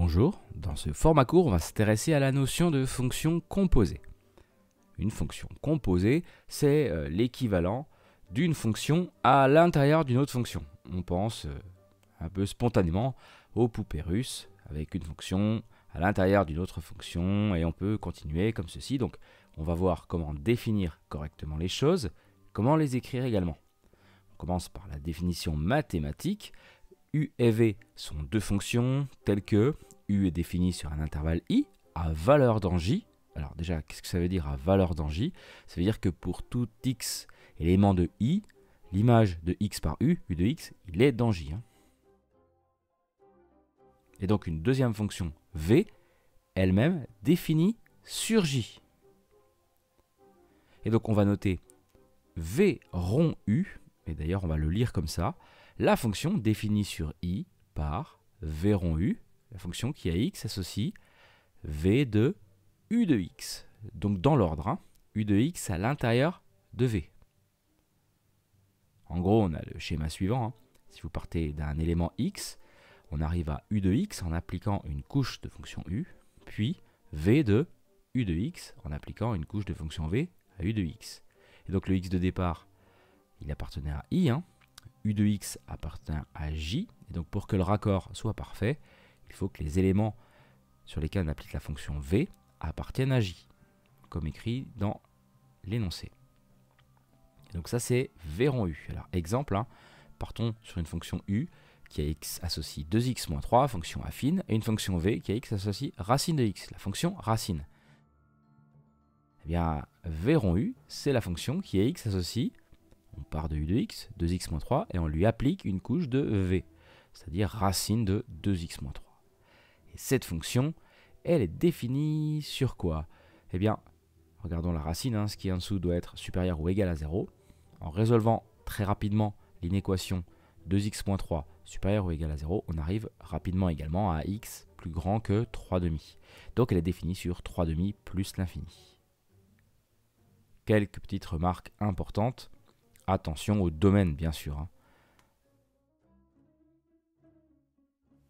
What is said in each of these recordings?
Bonjour, dans ce format court, on va s'intéresser à la notion de fonction composée. Une fonction composée, c'est euh, l'équivalent d'une fonction à l'intérieur d'une autre fonction. On pense euh, un peu spontanément aux poupées russes avec une fonction à l'intérieur d'une autre fonction et on peut continuer comme ceci. Donc on va voir comment définir correctement les choses, comment les écrire également. On commence par la définition mathématique. U et V sont deux fonctions telles que U est définie sur un intervalle I à valeur dans J. Alors déjà, qu'est-ce que ça veut dire à valeur dans J Ça veut dire que pour tout X élément de I, l'image de X par U, U de X, il est dans J. Hein. Et donc une deuxième fonction V, elle-même définie sur J. Et donc on va noter V rond U, et d'ailleurs on va le lire comme ça, la fonction définie sur i par v rond u, la fonction qui a x associe v de u de x. Donc dans l'ordre, hein, u de x à l'intérieur de v. En gros, on a le schéma suivant. Hein. Si vous partez d'un élément x, on arrive à u de x en appliquant une couche de fonction u, puis v de u de x en appliquant une couche de fonction v à u de x. Et donc le x de départ, il appartenait à i, hein, U de x appartient à J. Et donc pour que le raccord soit parfait, il faut que les éléments sur lesquels on applique la fonction V appartiennent à J, comme écrit dans l'énoncé. Donc ça c'est V rond U. Alors exemple, hein, partons sur une fonction U qui a x associe 2x moins 3, fonction affine, et une fonction V qui a x associe racine de x, la fonction racine. Eh bien, V rond U, c'est la fonction qui a x associe on part de u de x, 2x-3, et on lui applique une couche de v, c'est-à-dire racine de 2x-3. Et cette fonction, elle est définie sur quoi Eh bien, regardons la racine, hein, ce qui est en dessous doit être supérieur ou égal à 0. En résolvant très rapidement l'inéquation 2x-3 supérieur ou égal à 0, on arrive rapidement également à x plus grand que 3 demi. Donc elle est définie sur 3 demi plus l'infini. Quelques petites remarques importantes. Attention au domaine, bien sûr. Hein.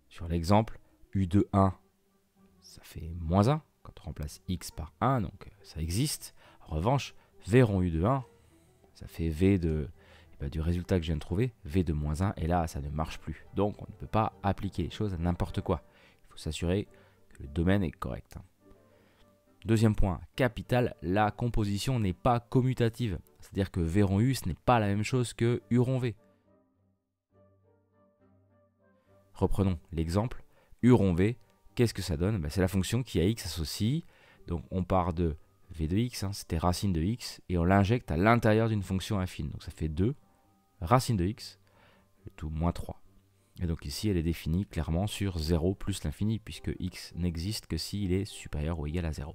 Sur l'exemple, U de 1, ça fait moins 1. Quand on remplace x par 1, donc euh, ça existe. En revanche, V rond U de 1, ça fait V de, eh ben, du résultat que je viens de trouver, V de moins 1, et là, ça ne marche plus. Donc, on ne peut pas appliquer les choses à n'importe quoi. Il faut s'assurer que le domaine est correct. Hein. Deuxième point, capital, la composition n'est pas commutative. C'est-à-dire que rond U, ce n'est pas la même chose que rond V. Reprenons l'exemple. Huron V, qu'est-ce que ça donne ben, C'est la fonction qui a x associe. Donc on part de v de x, hein, c'était racine de x, et on l'injecte à l'intérieur d'une fonction affine. Donc ça fait 2, racine de x, le tout moins 3. Et donc ici, elle est définie clairement sur 0 plus l'infini, puisque x n'existe que s'il est supérieur ou égal à 0.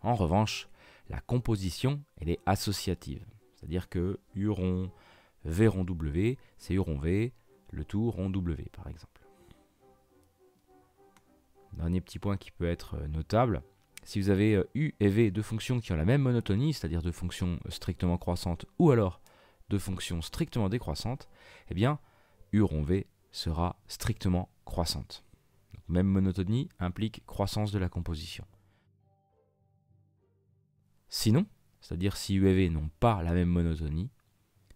En revanche, la composition, elle est associative. C'est-à-dire que U rond V rond W, c'est U rond V, le tout rond W par exemple. Dernier petit point qui peut être euh, notable, si vous avez euh, U et V, deux fonctions qui ont la même monotonie, c'est-à-dire deux fonctions strictement croissantes ou alors deux fonctions strictement décroissantes, eh bien U rond V sera strictement croissante. même monotonie implique croissance de la composition. Sinon, c'est-à-dire si U et V n'ont pas la même monotonie,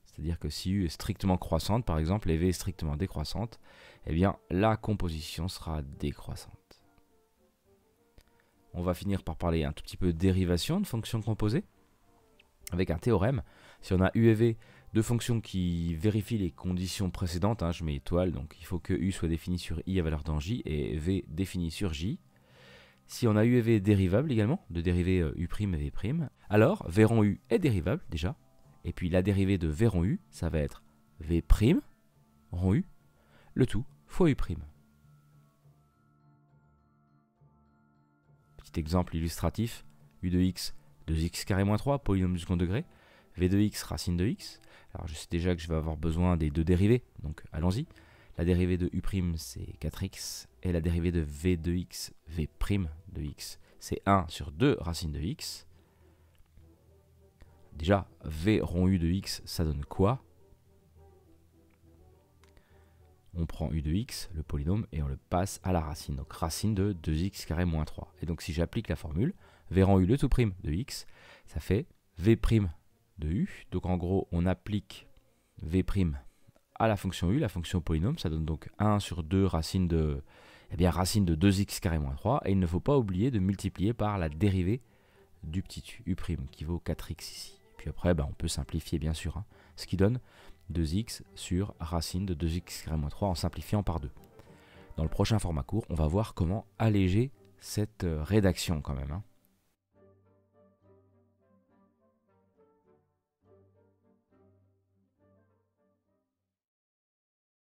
c'est-à-dire que si U est strictement croissante, par exemple, et V est strictement décroissante, eh bien la composition sera décroissante. On va finir par parler un tout petit peu de dérivation de fonctions composées, avec un théorème. Si on a U et V, deux fonctions qui vérifient les conditions précédentes, hein, je mets étoile, donc il faut que U soit défini sur I à valeur dans J et V défini sur J, si on a u et v dérivables également, de dérivés euh, U' et V', alors V rond U est dérivable déjà. Et puis la dérivée de V rond U, ça va être V' rond U, le tout fois U'. Petit exemple illustratif, U de x, 2x carré moins 3, polynôme du second degré, V de x racine de x. Alors je sais déjà que je vais avoir besoin des deux dérivées, donc allons-y. La dérivée de U' c'est 4x et la dérivée de V de x, V' prime de x, c'est 1 sur 2 racine de x. Déjà, V rond U de x, ça donne quoi On prend U de x, le polynôme, et on le passe à la racine. Donc racine de 2x carré moins 3. Et donc si j'applique la formule, V rond U le tout prime de x, ça fait V' prime de U. Donc en gros, on applique V' prime à la fonction u, la fonction polynôme, ça donne donc 1 sur 2 racine de, eh bien, racine de 2x carré moins 3, et il ne faut pas oublier de multiplier par la dérivée du petit u' qui vaut 4x ici. Puis après, bah, on peut simplifier bien sûr, hein, ce qui donne 2x sur racine de 2x carré moins 3 en simplifiant par 2. Dans le prochain format court, on va voir comment alléger cette euh, rédaction quand même. Hein.